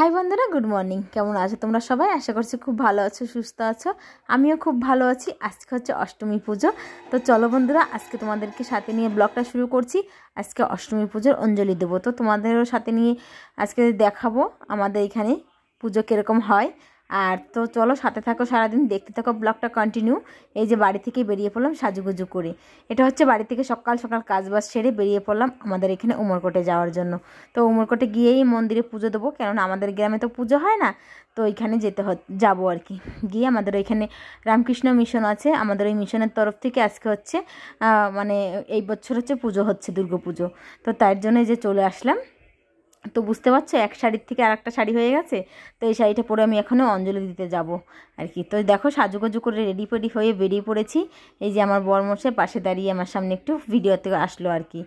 high বন্ধুরা good morning কেমন আছো তোমরা সবাই আশা করছি খুব ভালো আছো সুস্থ আছো আমিও খুব ভালো আছি আজকে হচ্ছে অষ্টমী পুজো তো চলো বন্ধুরা আজকে তোমাদেরকে সাথে নিয়ে ব্লগটা শুরু করছি আজকে অষ্টমী পুজোর অঞ্জলি দেবো তো তোমাদেরও সাথে নিয়ে আজকে দেখাবো আমাদের এখানে পুজো কীরকম হয় আর তো চলো সাথে থাকো সারাদিন দেখতে থাকো ব্লগটা কন্টিনিউ এই যে বাড়ি থেকে বেরিয়ে পড়লাম সাজুগুজু করে এটা হচ্ছে বাড়ি থেকে সকাল সকাল কাজবাজ সেরে বেরিয়ে পড়লাম আমাদের এখানে উমরকোটে যাওয়ার জন্য তো উমরকোটে গিয়েই মন্দিরে পুজো দেবো কেননা আমাদের গ্রামে তো পুজো হয় না তো ওইখানে যেতে যাবো আর কি গিয়ে আমাদের ওইখানে রামকৃষ্ণ মিশন আছে আমাদের ওই মিশনের তরফ থেকে আজকে হচ্ছে মানে এই বছর হচ্ছে পুজো হচ্ছে দুর্গা পুজো তো তার জন্য যে চলে আসলাম তো বুঝতে পারছো এক শাড়ির থেকে আর একটা শাড়ি হয়ে গেছে তো এই শাড়িটা পরে আমি এখনও অঞ্জলি দিতে যাব আর কি তো দেখো সাজুগুজু করে রেডি পেডি হয়ে বেরিয়ে পড়েছি এই যে আমার বরমশে পাশে দাঁড়িয়ে আমার সামনে একটু ভিডিওতে আসলো আর কি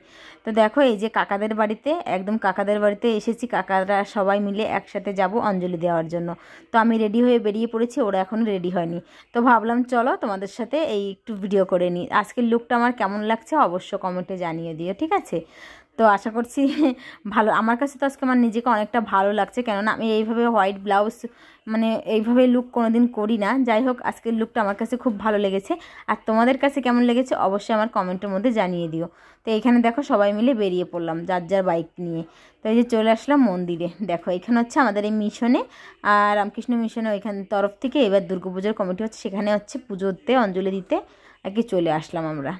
তো দেখো এই যে কাকাদের বাড়িতে একদম কাকাদের বাড়িতে এসেছি কাকারা সবাই মিলে একসাথে যাব অঞ্জলি দেওয়ার জন্য তো আমি রেডি হয়ে বেরিয়ে পড়েছি ওরা এখনও রেডি হয়নি তো ভাবলাম চলো তোমাদের সাথে এই একটু ভিডিও করে নিই আজকের লুকটা আমার কেমন লাগছে অবশ্য কমেন্টে জানিয়ে দিও ঠিক আছে তো আশা করছি ভালো আমার কাছে তো আজকে আমার নিজেকে অনেকটা ভালো লাগছে কেননা আমি এইভাবে হোয়াইট ব্লাউজ মানে এইভাবে লুক কোনোদিন করি না যাই হোক আজকের লুকটা আমার কাছে খুব ভালো লেগেছে আর তোমাদের কাছে কেমন লেগেছে অবশ্যই আমার কমেন্টের মধ্যে জানিয়ে দিও তো এখানে দেখো সবাই মিলে বেরিয়ে পড়লাম যার যার বাইক নিয়ে তো এই যে চলে আসলাম মন্দিরে দেখো এখানে হচ্ছে আমাদের এই মিশনে আর রামকৃষ্ণ মিশনে ওইখান তরফ থেকে এবার দুর্গাপুজোর কমিটি হচ্ছে সেখানে হচ্ছে পুজোতে অঞ্জলি দিতে আর চলে আসলাম আমরা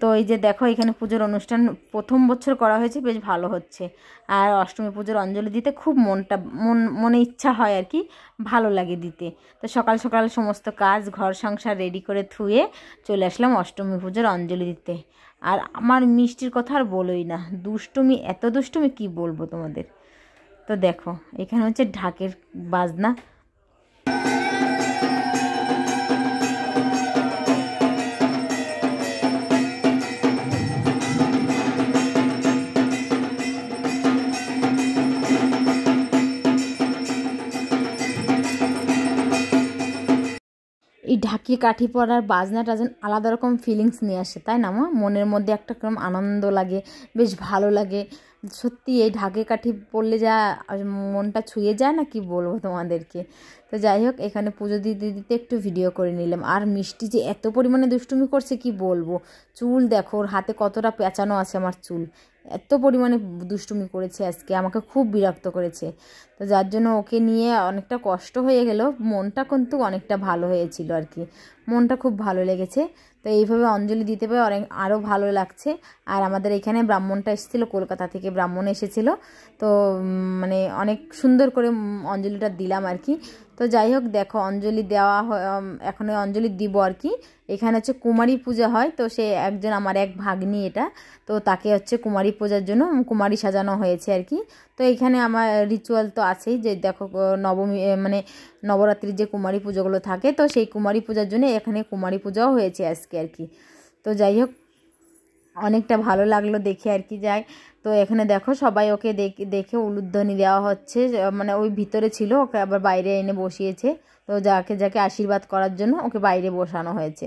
তো এই যে দেখো এখানে পুজোর অনুষ্ঠান প্রথম বছর করা হয়েছে বেশ ভালো হচ্ছে আর অষ্টমী পুজোর অঞ্জলি দিতে খুব মনটা মন মনে ইচ্ছা হয় আর কি ভালো লাগে দিতে তো সকাল সকাল সমস্ত কাজ ঘর সংসার রেডি করে থুয়ে চলে আসলাম অষ্টমী পুজোর অঞ্জলি দিতে আর আমার মিষ্টির কথা আর বলোই না দুষ্টুমি এত দুষ্টুমি কি বলবো তোমাদের তো দেখো এখানে হচ্ছে ঢাকের বাজনা এই ঢাকি কাঠি পড়ার বাজনাটা যেন আলাদা রকম ফিলিংস নিয়ে আসে তাই না মা মনের মধ্যে একটা কেরম আনন্দ লাগে বেশ ভালো লাগে সত্যি এই ঢাকে কাঠি পড়লে যা মনটা ছুঁয়ে যায় না কি বলবো তোমাদেরকে তো যাই হোক এখানে পুজো দিতে দিতে একটু ভিডিও করে নিলাম আর মিষ্টি যে এত পরিমাণে দুষ্টুমি করছে কি বলবো চুল দেখো ওর হাতে কতটা পেঁচানো আছে আমার চুল এত পরিমাণে দুষ্টুমি করেছে আজকে আমাকে খুব বিরক্ত করেছে তো যার জন্য ওকে নিয়ে অনেকটা কষ্ট হয়ে গেল মনটা কিন্তু অনেকটা ভালো হয়েছিল আর কি মনটা খুব ভালো লেগেছে তো এইভাবে অঞ্জলি দিতে পারে অনেক আরও ভালো লাগছে আর আমাদের এখানে ব্রাহ্মণটা এসেছিলো কলকাতা থেকে ব্রাহ্মণ এসেছিল তো মানে অনেক সুন্দর করে অঞ্জলিটা দিলাম আর কি তো যাই হোক দেখো অঞ্জলি দেওয়া এখন অঞ্জলি দিব আর কি এখানে হচ্ছে কুমারী পূজা হয় তো সে একজন আমার এক ভাগ্নি এটা তো তাকে হচ্ছে কুমারী পূজার জন্য কুমারী সাজানো হয়েছে আর কি তো এখানে আমার রিচুয়াল তো আছেই যে দেখো নবমী মানে নবরাত্রির যে কুমারী পুজোগুলো থাকে তো সেই কুমারী পূজার জন্য এখানে কুমারী পূজাও হয়েছে আজকে আর কি তো যাই হোক অনেকটা ভালো লাগলো দেখে আর কি যাই তো এখানে দেখো সবাই ওকে দেখে উলুধ্বনি দেওয়া হচ্ছে মানে ওই ভিতরে ছিল ওকে আবার বাইরে এনে বসিয়েছে তো যাকে যাকে আশীর্বাদ করার জন্য ওকে বাইরে বসানো হয়েছে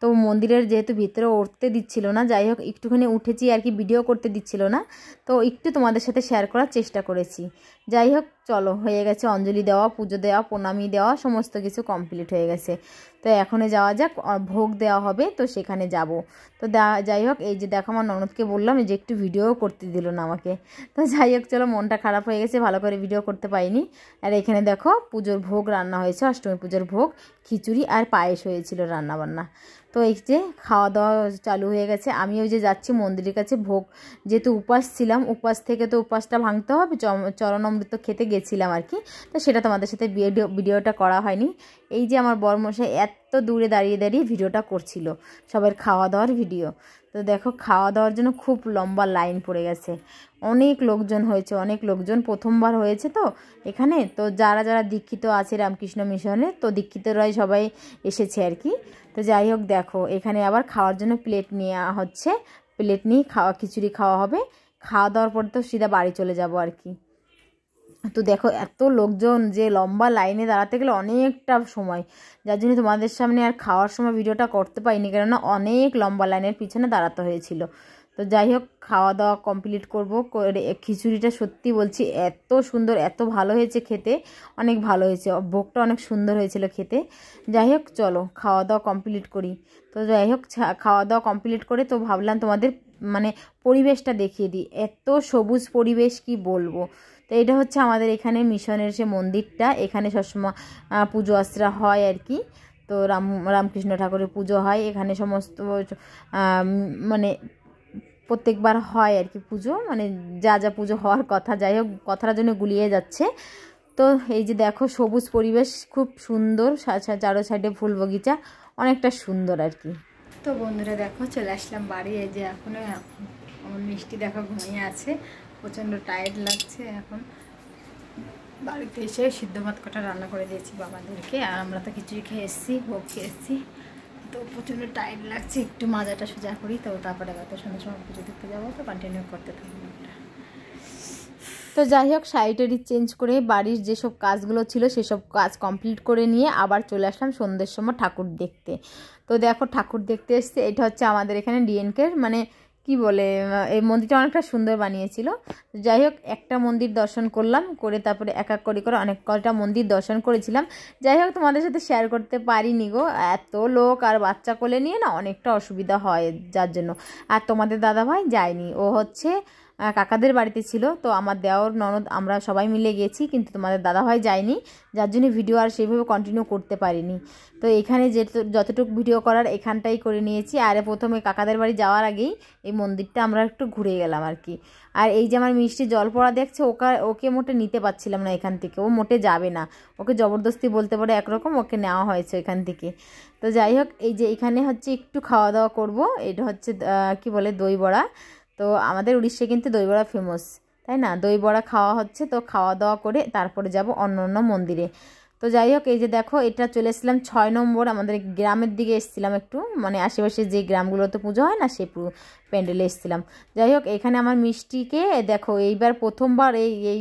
তো মন্দিরের যেহেতু ভিতরে উঠতে দিচ্ছিল না যাই হোক একটুখানি উঠেছি আর কি ভিডিও করতে দিচ্ছিল না তো একটু তোমাদের সাথে শেয়ার করার চেষ্টা করেছি যাই হোক চলো হয়ে গেছে অঞ্জলি দেওয়া পুজো দেওয়া প্রণামি দেওয়া সমস্ত কিছু কমপ্লিট হয়ে গেছে তো এখনও যাওয়া যাক ভোগ দেওয়া হবে তো সেখানে যাব তো যাই হোক এই যে দেখো আমার ননদকে বললাম যে একটু ভিডিও করতে দিল না আমাকে তো যাই হোক চলো মনটা খারাপ হয়ে গেছে ভালো করে ভিডিও করতে পাইনি আর এখানে দেখো পুজোর ভোগ রান্না হয়েছে অষ্টমী পুজোর ভোগ খিচুড়ি আর পায়েস হয়েছিল রান্নাবান্না তো এই যে খাওয়া দাওয়া চালু হয়ে গেছে আমি ওই যে যাচ্ছি মন্দিরের কাছে ভোগ যেহেতু উপাস ছিলাম উপাস থেকে তো উপাসটা ভাঙতে হবে চরণম অমৃত খেতে গেছিলাম আর কি তো সেটা তোমাদের সাথে ভিডিও ভিডিওটা করা হয়নি এই যে আমার বরমশাই এত দূরে দাঁড়িয়ে দাঁড়িয়ে ভিডিওটা করছিল সবার খাওয়া দাওয়ার ভিডিও তো দেখো খাওয়া দাওয়ার জন্য খুব লম্বা লাইন পড়ে গেছে অনেক লোকজন হয়েছে অনেক লোকজন প্রথমবার হয়েছে তো এখানে তো যারা যারা দীক্ষিত আছে রামকৃষ্ণ মিশনে তো দীক্ষিতরাই সবাই এসেছে আর কি তো যাই হোক দেখো এখানে আবার খাওয়ার জন্য প্লেট নেওয়া হচ্ছে প্লেট নিয়ে খাওয়া খিচুড়ি খাওয়া হবে খাওয়া দাওয়ার পর তো সিধা বাড়ি চলে যাব আর কি তো দেখো এত লোকজন যে লম্বা লাইনে দাঁড়াতে গেলে অনেকটা সময় যার জন্য তোমাদের সামনে আর খাওয়ার সময় ভিডিওটা করতে পারিনি কেননা অনেক লম্বা লাইনের পিছনে দাঁড়াতে হয়েছিল তো যাই হোক খাওয়া দাওয়া কমপ্লিট করবো খিচুড়িটা সত্যি বলছি এত সুন্দর এত ভালো হয়েছে খেতে অনেক ভালো হয়েছে ভোগটা অনেক সুন্দর হয়েছিল খেতে যাই হোক চলো খাওয়া দাওয়া কমপ্লিট করি তো যাই হোক খাওয়া দাওয়া কমপ্লিট করে তো ভাবলাম তোমাদের মানে পরিবেশটা দেখিয়ে দিই এত সবুজ পরিবেশ কি বলবো তো এটা হচ্ছে আমাদের এখানে মিশনের সে মন্দিরটা এখানে সবসময় পুজো আশ্রা হয় আর কি তো রাম রামকৃষ্ণ ঠাকুরের পুজো হয় এখানে সমস্ত মানে প্রত্যেকবার হয় আর কি পুজো মানে যা যা পুজো হওয়ার কথা যাই হোক কথাটা জন্য গুলিয়ে যাচ্ছে তো এই যে দেখো সবুজ পরিবেশ খুব সুন্দর চারো সাইডে ফুল বগিচা অনেকটা সুন্দর আর কি তো বন্ধুরা দেখো চলে আসলাম বাড়ি এই যে এখনো আমার মিষ্টি দেখো ঘুমিয়ে আছে প্রচণ্ড টায়ার্ড লাগছে এখন বাড়িতে এসে সিদ্ধ ভাত কটা রান্না করে দিয়েছি বাবাদেরকে আর আমরা তো খিচুড়ি খেয়ে এসেছি ভোগ খেয়ে এসেছি তো প্রচণ্ড টায়ার্ড লাগছে একটু মাজাটা সোজা করি তো তারপরে গত সন্ধ্যা সময় পুজো দেখতে যাবো তো কন্টিনিউ করতে থাকবো তো যাই হোক শাড়িটারি চেঞ্জ করে বাড়ির যেসব কাজগুলো ছিল সেসব কাজ কমপ্লিট করে নিয়ে আবার চলে আসলাম সন্ধ্যের সময় ঠাকুর দেখতে তো দেখো ঠাকুর দেখতে এসছে এটা হচ্ছে আমাদের এখানে ডিএনকের মানে কি বলে এই মন্দিরটা অনেকটা সুন্দর বানিয়েছিল যাই হোক একটা মন্দির দর্শন করলাম করে তারপরে এক এক করে করে অনেক কটা মন্দির দর্শন করেছিলাম যাই হোক তোমাদের সাথে শেয়ার করতে পারিনি গো এত লোক আর বাচ্চা কোলে নিয়ে না অনেকটা অসুবিধা হয় যার জন্য আর তোমাদের দাদাভাই যায়নি ও হচ্ছে কাকাদের বাড়িতে ছিল তো আমার দেওর ননদ আমরা সবাই মিলে গেছি কিন্তু তোমাদের দাদাভাই যায়নি যার জন্য ভিডিও আর সেইভাবে কন্টিনিউ করতে পারিনি তো এখানে যে যতটুকু ভিডিও করার এখানটাই করে নিয়েছি আর প্রথমে কাকাদের বাড়ি যাওয়ার আগেই এই মন্দিরটা আমরা একটু ঘুরে গেলাম আর কি আর এই যে আমার মিষ্টি জল পড়া দেখছে ওকে ওকে মোটে নিতে পারছিলাম না এখান থেকে ও মোটে যাবে না ওকে জবরদস্তি বলতে পারে একরকম ওকে নেওয়া হয়েছে এখান থেকে তো যাই হোক এই যে এখানে হচ্ছে একটু খাওয়া দাওয়া করব এটা হচ্ছে কি বলে দই বড়া তো আমাদের উড়িষ্যায় কিন্তু দইবড়া ফেমাস তাই না দইবড়া খাওয়া হচ্ছে তো খাওয়া দাওয়া করে তারপরে যাব অন্য অন্য মন্দিরে তো যাই হোক এই যে দেখো এটা চলে এসেছিলাম ছয় নম্বর আমাদের গ্রামের দিকে এসেছিলাম একটু মানে আশেপাশে যে গ্রামগুলোতে পুজো হয় না সে প্যান্ডেলে এসেছিলাম যাই হোক এখানে আমার মিষ্টিকে দেখো এইবার প্রথমবার এই এই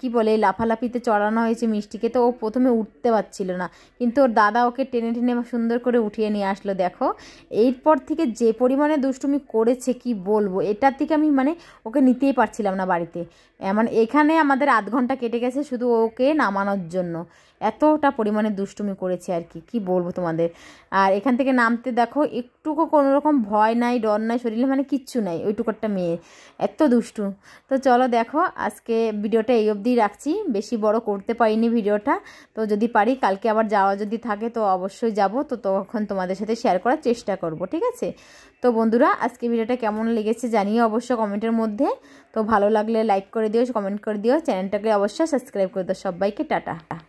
কি বলে লাফালাফিতে চড়ানো হয়েছে মিষ্টিকে তো ও প্রথমে উঠতে পারছিল না কিন্তু ওর দাদা ওকে টেনে টেনে সুন্দর করে উঠিয়ে নিয়ে আসলো দেখো এরপর থেকে যে পরিমাণে দুষ্টুমি করেছে কি বলবো এটার থেকে আমি মানে ওকে নিতেই পারছিলাম না বাড়িতে মানে এখানে আমাদের আধ ঘন্টা কেটে গেছে শুধু ওকে নামানোর জন্য এতটা পরিমাণে দুষ্টুমি করেছে আর কি কি বলবো তোমাদের আর এখান থেকে নামতে দেখো একটুকু কোনো রকম ভয় নাই ডর নাই শরীরে মানে কিচ্ছু নাই একটা মেয়ে এত দুষ্টু তো চলো দেখো আজকে ভিডিওটা এই অবধি রাখছি বেশি বড় করতে পারিনি ভিডিওটা তো যদি পারি কালকে আবার যাওয়া যদি থাকে তো অবশ্যই যাব তো তখন তোমাদের সাথে শেয়ার করার চেষ্টা করব ঠিক আছে তো বন্ধুরা আজকে ভিডিওটা কেমন লেগেছে জানিয়ে অবশ্যই কমেন্টের মধ্যে তো ভালো লাগলে লাইক করে দিও কমেন্ট করে দিও চ্যানেলটাকে অবশ্যই সাবস্ক্রাইব করে দিও সবাইকে টাটা